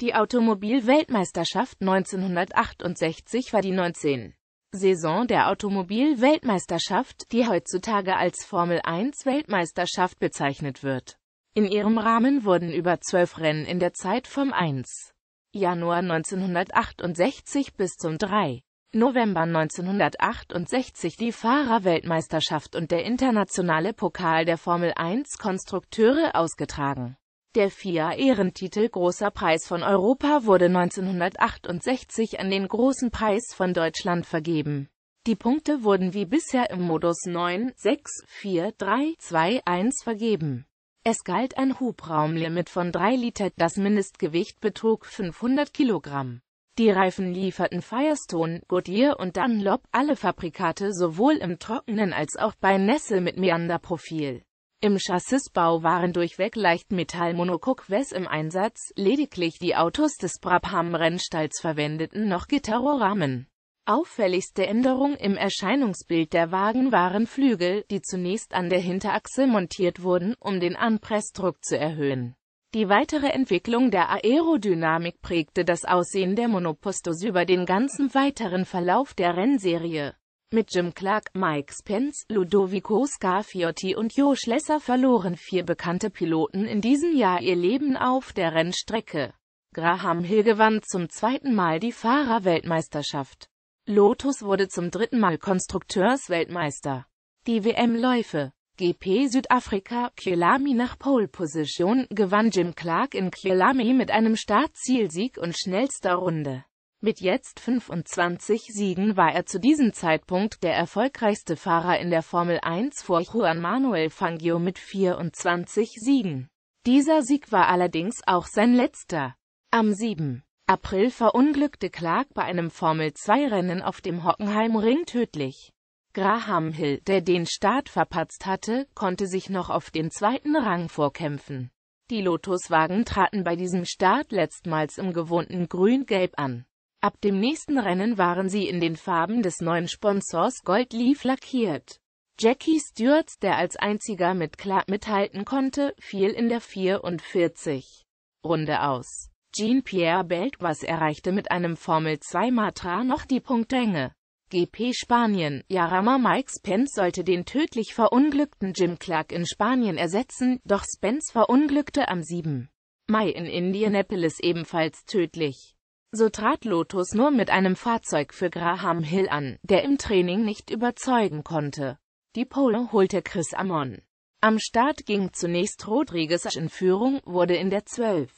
Die Automobilweltmeisterschaft 1968 war die 19. Saison der Automobilweltmeisterschaft, die heutzutage als Formel-1-Weltmeisterschaft bezeichnet wird. In ihrem Rahmen wurden über zwölf Rennen in der Zeit vom 1. Januar 1968 bis zum 3. November 1968 die Fahrerweltmeisterschaft und der internationale Pokal der Formel 1 Konstrukteure ausgetragen. Der FIA Ehrentitel Großer Preis von Europa wurde 1968 an den Großen Preis von Deutschland vergeben. Die Punkte wurden wie bisher im Modus 9, 6, 4, 3, 2, 1 vergeben. Es galt ein Hubraumlimit von 3 Liter, das Mindestgewicht betrug 500 Kilogramm. Die Reifen lieferten Firestone, Goodyear und Dunlop alle Fabrikate sowohl im trockenen als auch bei Nässe mit Meanderprofil. Im Chassisbau waren durchweg Leichtmetall-Monocoques im Einsatz, lediglich die Autos des Brabham-Rennstalls verwendeten noch Gitterrohrrahmen. Auffälligste Änderung im Erscheinungsbild der Wagen waren Flügel, die zunächst an der Hinterachse montiert wurden, um den Anpressdruck zu erhöhen. Die weitere Entwicklung der Aerodynamik prägte das Aussehen der Monopostos über den ganzen weiteren Verlauf der Rennserie. Mit Jim Clark, Mike Spence, Ludovico Scafiotti und Jo Schlesser verloren vier bekannte Piloten in diesem Jahr ihr Leben auf der Rennstrecke. Graham Hill gewann zum zweiten Mal die Fahrerweltmeisterschaft. Lotus wurde zum dritten Mal Konstrukteursweltmeister. Die WM-Läufe GP Südafrika Kyelami nach Pole Position gewann Jim Clark in Kyelami mit einem Startzielsieg und schnellster Runde. Mit jetzt 25 Siegen war er zu diesem Zeitpunkt der erfolgreichste Fahrer in der Formel 1 vor Juan Manuel Fangio mit 24 Siegen. Dieser Sieg war allerdings auch sein letzter. Am 7. April verunglückte Clark bei einem Formel-2-Rennen auf dem Hockenheimring tödlich. Graham Hill, der den Start verpatzt hatte, konnte sich noch auf den zweiten Rang vorkämpfen. Die Lotuswagen traten bei diesem Start letztmals im gewohnten Grün-Gelb an. Ab dem nächsten Rennen waren sie in den Farben des neuen Sponsors Gold Leaf lackiert. Jackie Stewart, der als einziger mit Clark mithalten konnte, fiel in der 44. Runde aus. Jean-Pierre Belt was erreichte mit einem Formel-2 Matra noch die Punktenge. GP Spanien, Jarama Mike Spence sollte den tödlich verunglückten Jim Clark in Spanien ersetzen, doch Spence verunglückte am 7. Mai in Indianapolis ebenfalls tödlich. So trat Lotus nur mit einem Fahrzeug für Graham Hill an, der im Training nicht überzeugen konnte. Die Pole holte Chris Amon. Am Start ging zunächst Rodriguez in Führung, wurde in der 12.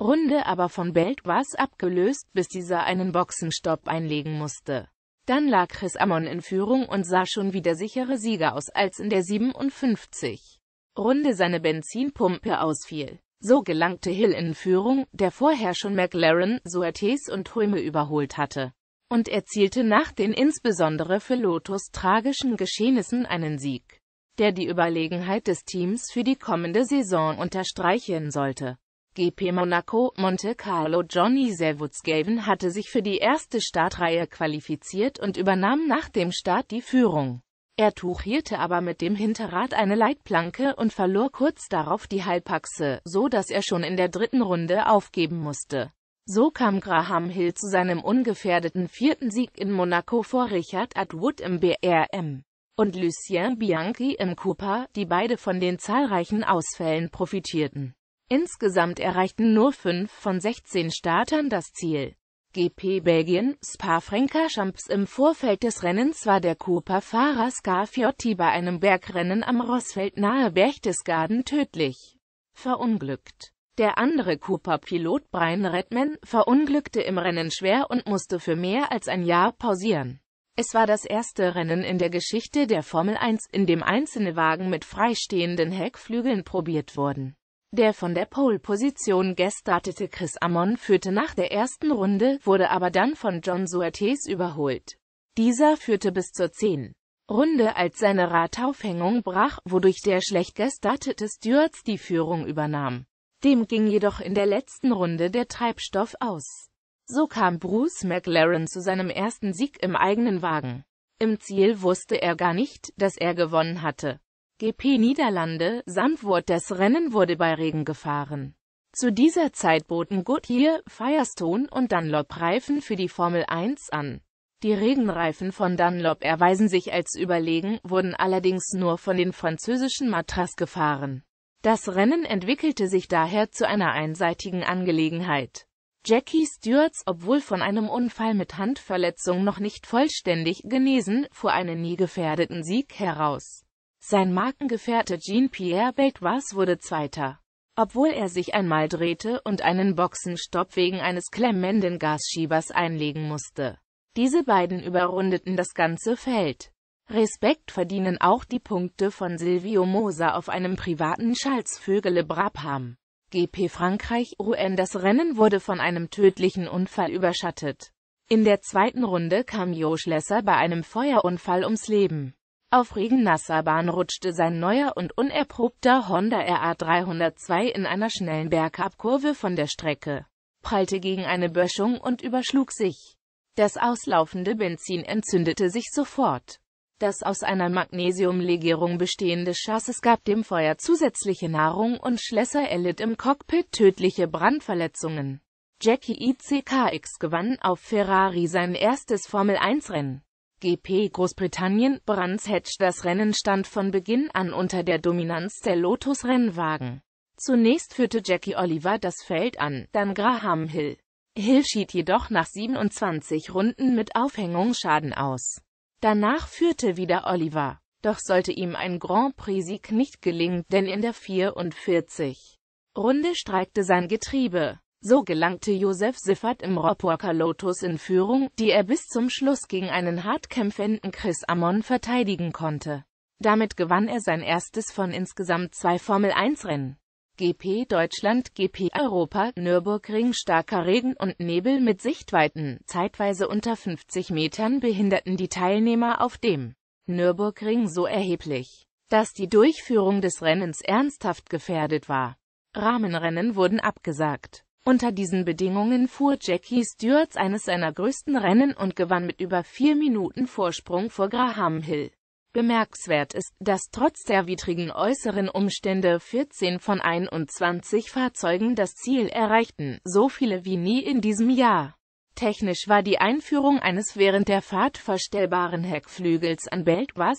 Runde aber von Belt was abgelöst, bis dieser einen Boxenstopp einlegen musste. Dann lag Chris Amon in Führung und sah schon wieder sichere Sieger aus, als in der 57. Runde seine Benzinpumpe ausfiel. So gelangte Hill in Führung, der vorher schon McLaren, Suertes und Hulme überholt hatte, und erzielte nach den insbesondere für Lotus tragischen Geschehnissen einen Sieg, der die Überlegenheit des Teams für die kommende Saison unterstreichen sollte. GP Monaco, Monte Carlo Johnny Servutsgaven hatte sich für die erste Startreihe qualifiziert und übernahm nach dem Start die Führung. Er tuchierte aber mit dem Hinterrad eine Leitplanke und verlor kurz darauf die Halbachse, so dass er schon in der dritten Runde aufgeben musste. So kam Graham Hill zu seinem ungefährdeten vierten Sieg in Monaco vor Richard Atwood im BRM und Lucien Bianchi im Cooper, die beide von den zahlreichen Ausfällen profitierten. Insgesamt erreichten nur fünf von 16 Startern das Ziel. GP Belgien, spa champs Im Vorfeld des Rennens war der Cooper-Fahrer Scafiotti bei einem Bergrennen am Rossfeld nahe Berchtesgaden tödlich verunglückt. Der andere Cooper-Pilot Brian Redman verunglückte im Rennen schwer und musste für mehr als ein Jahr pausieren. Es war das erste Rennen in der Geschichte der Formel 1, in dem einzelne Wagen mit freistehenden Heckflügeln probiert wurden. Der von der Pole-Position gestartete Chris Amon führte nach der ersten Runde, wurde aber dann von John Suertes überholt. Dieser führte bis zur 10. Runde, als seine Radaufhängung brach, wodurch der schlecht gestartete Stewart die Führung übernahm. Dem ging jedoch in der letzten Runde der Treibstoff aus. So kam Bruce McLaren zu seinem ersten Sieg im eigenen Wagen. Im Ziel wusste er gar nicht, dass er gewonnen hatte. GP Niederlande, Sandwort des Rennen wurde bei Regen gefahren. Zu dieser Zeit boten Goodyear, Firestone und Dunlop Reifen für die Formel 1 an. Die Regenreifen von Dunlop erweisen sich als überlegen, wurden allerdings nur von den französischen Matras gefahren. Das Rennen entwickelte sich daher zu einer einseitigen Angelegenheit. Jackie Stewarts, obwohl von einem Unfall mit Handverletzung noch nicht vollständig genesen, fuhr einen nie gefährdeten Sieg heraus. Sein Markengefährte Jean-Pierre Beltoise wurde Zweiter. Obwohl er sich einmal drehte und einen Boxenstopp wegen eines klemmenden Gasschiebers einlegen musste. Diese beiden überrundeten das ganze Feld. Respekt verdienen auch die Punkte von Silvio Moser auf einem privaten Schalzvögel Brabham. GP Frankreich UN Das Rennen wurde von einem tödlichen Unfall überschattet. In der zweiten Runde kam Jo Schlesser bei einem Feuerunfall ums Leben. Auf regen nasser rutschte sein neuer und unerprobter Honda RA302 in einer schnellen Bergabkurve von der Strecke, prallte gegen eine Böschung und überschlug sich. Das auslaufende Benzin entzündete sich sofort. Das aus einer Magnesiumlegierung bestehende Chassis gab dem Feuer zusätzliche Nahrung und Schlesser erlitt im Cockpit tödliche Brandverletzungen. Jackie ICKX gewann auf Ferrari sein erstes Formel-1-Rennen. GP Großbritannien. Brands Hatch Das Rennen stand von Beginn an unter der Dominanz der Lotus-Rennwagen. Zunächst führte Jackie Oliver das Feld an, dann Graham Hill. Hill schied jedoch nach 27 Runden mit Aufhängungsschaden aus. Danach führte wieder Oliver. Doch sollte ihm ein Grand Prix-Sieg nicht gelingen, denn in der 44. Runde streikte sein Getriebe. So gelangte Josef Siffert im Roporker Lotus in Führung, die er bis zum Schluss gegen einen hart kämpfenden Chris Amon verteidigen konnte. Damit gewann er sein erstes von insgesamt zwei Formel-1-Rennen. GP Deutschland, GP Europa, Nürburgring starker Regen und Nebel mit Sichtweiten, zeitweise unter 50 Metern behinderten die Teilnehmer auf dem Nürburgring so erheblich, dass die Durchführung des Rennens ernsthaft gefährdet war. Rahmenrennen wurden abgesagt. Unter diesen Bedingungen fuhr Jackie Stewart eines seiner größten Rennen und gewann mit über vier Minuten Vorsprung vor Graham Hill. Bemerkenswert ist, dass trotz der widrigen äußeren Umstände 14 von 21 Fahrzeugen das Ziel erreichten, so viele wie nie in diesem Jahr. Technisch war die Einführung eines während der Fahrt verstellbaren Heckflügels an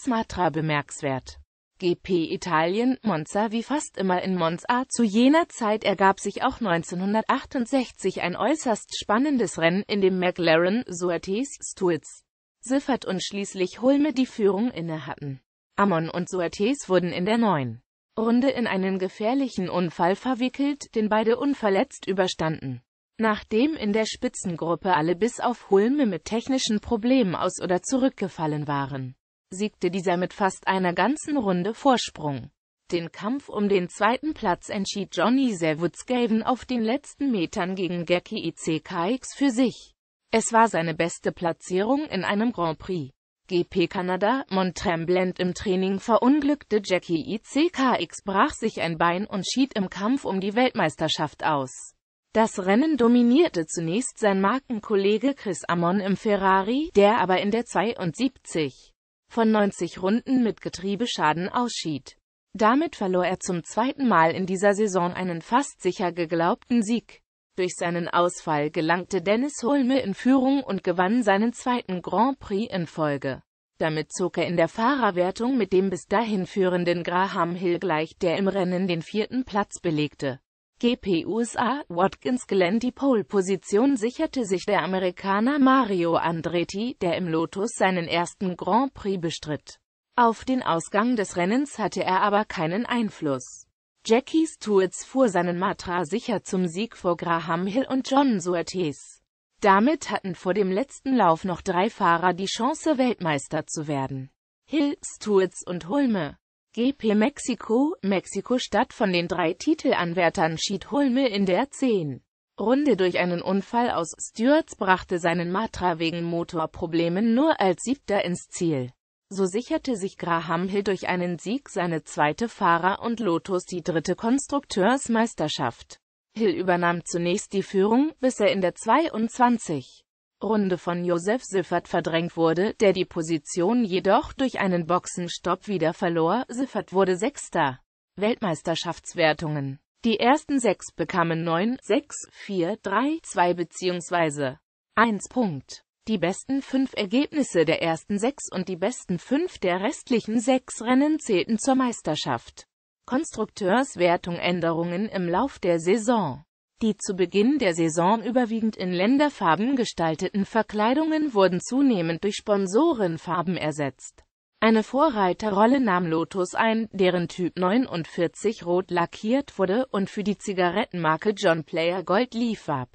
Matra bemerkenswert. GP Italien, Monza wie fast immer in Monza. Zu jener Zeit ergab sich auch 1968 ein äußerst spannendes Rennen, in dem McLaren, Suertes, Stuarts, Siffert und schließlich Hulme die Führung inne hatten. Amon und Suertes wurden in der neuen Runde in einen gefährlichen Unfall verwickelt, den beide unverletzt überstanden. Nachdem in der Spitzengruppe alle bis auf Hulme mit technischen Problemen aus oder zurückgefallen waren, siegte dieser mit fast einer ganzen Runde Vorsprung. Den Kampf um den zweiten Platz entschied Johnny Savutskaven auf den letzten Metern gegen Geki ICKX für sich. Es war seine beste Platzierung in einem Grand Prix. GP Kanada, Montremblant im Training verunglückte Jackie ICKX brach sich ein Bein und schied im Kampf um die Weltmeisterschaft aus. Das Rennen dominierte zunächst sein Markenkollege Chris Amon im Ferrari, der aber in der 72 von 90 Runden mit Getriebeschaden ausschied. Damit verlor er zum zweiten Mal in dieser Saison einen fast sicher geglaubten Sieg. Durch seinen Ausfall gelangte Dennis Holme in Führung und gewann seinen zweiten Grand Prix in Folge. Damit zog er in der Fahrerwertung mit dem bis dahin führenden Graham Hill gleich, der im Rennen den vierten Platz belegte. GP USA, Watkins Glen die Pole-Position sicherte sich der Amerikaner Mario Andretti, der im Lotus seinen ersten Grand Prix bestritt. Auf den Ausgang des Rennens hatte er aber keinen Einfluss. Jackie Stewarts fuhr seinen Matra sicher zum Sieg vor Graham Hill und John Surtees. Damit hatten vor dem letzten Lauf noch drei Fahrer die Chance Weltmeister zu werden. Hill, Stewarts und Hulme GP Mexiko, Mexiko-Stadt von den drei Titelanwärtern schied Hulme in der 10. Runde durch einen Unfall aus. Stewart brachte seinen Matra wegen Motorproblemen nur als Siebter ins Ziel. So sicherte sich Graham Hill durch einen Sieg seine zweite Fahrer- und Lotus die dritte Konstrukteursmeisterschaft. Hill übernahm zunächst die Führung, bis er in der 22. Runde von Josef Siffert verdrängt wurde, der die Position jedoch durch einen Boxenstopp wieder verlor. Siffert wurde Sechster. Weltmeisterschaftswertungen. Die ersten sechs bekamen 9, 6, 4, 3, 2 bzw. 1 Punkt. Die besten fünf Ergebnisse der ersten sechs und die besten fünf der restlichen sechs Rennen zählten zur Meisterschaft. Konstrukteurswertung Änderungen im Lauf der Saison die zu Beginn der Saison überwiegend in Länderfarben gestalteten Verkleidungen wurden zunehmend durch Sponsorenfarben ersetzt. Eine Vorreiterrolle nahm Lotus ein, deren Typ 49 rot lackiert wurde und für die Zigarettenmarke John Player Gold liefab.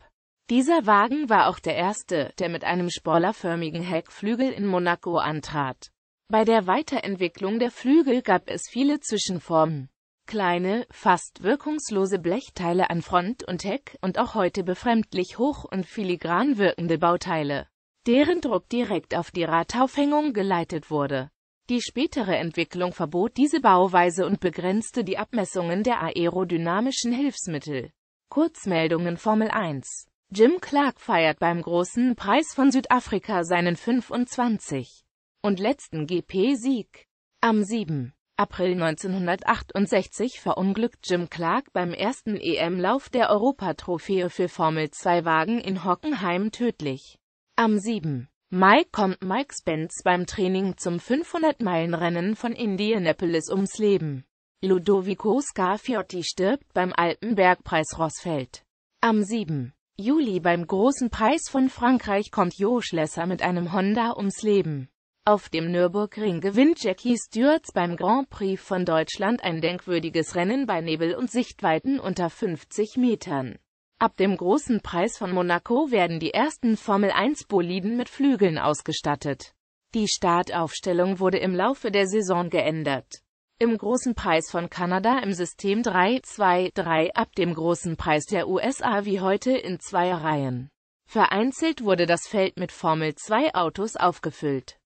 Dieser Wagen war auch der erste, der mit einem spoilerförmigen Heckflügel in Monaco antrat. Bei der Weiterentwicklung der Flügel gab es viele Zwischenformen. Kleine, fast wirkungslose Blechteile an Front und Heck und auch heute befremdlich hoch und filigran wirkende Bauteile, deren Druck direkt auf die Radaufhängung geleitet wurde. Die spätere Entwicklung verbot diese Bauweise und begrenzte die Abmessungen der aerodynamischen Hilfsmittel. Kurzmeldungen Formel 1 Jim Clark feiert beim Großen Preis von Südafrika seinen 25. und letzten GP-Sieg. Am 7. April 1968 verunglückt Jim Clark beim ersten EM-Lauf der Europatrophäe für Formel-2-Wagen in Hockenheim tödlich. Am 7. Mai kommt Mike Spence beim Training zum 500-Meilen-Rennen von Indianapolis ums Leben. Ludovico Scafiotti stirbt beim Alpenbergpreis Rossfeld. Am 7. Juli beim Großen Preis von Frankreich kommt Jo Schlesser mit einem Honda ums Leben. Auf dem Nürburgring gewinnt Jackie Stewart beim Grand Prix von Deutschland ein denkwürdiges Rennen bei Nebel und Sichtweiten unter 50 Metern. Ab dem Großen Preis von Monaco werden die ersten Formel-1-Boliden mit Flügeln ausgestattet. Die Startaufstellung wurde im Laufe der Saison geändert. Im Großen Preis von Kanada im System 3-2-3 ab dem Großen Preis der USA wie heute in zwei Reihen. Vereinzelt wurde das Feld mit Formel-2-Autos aufgefüllt.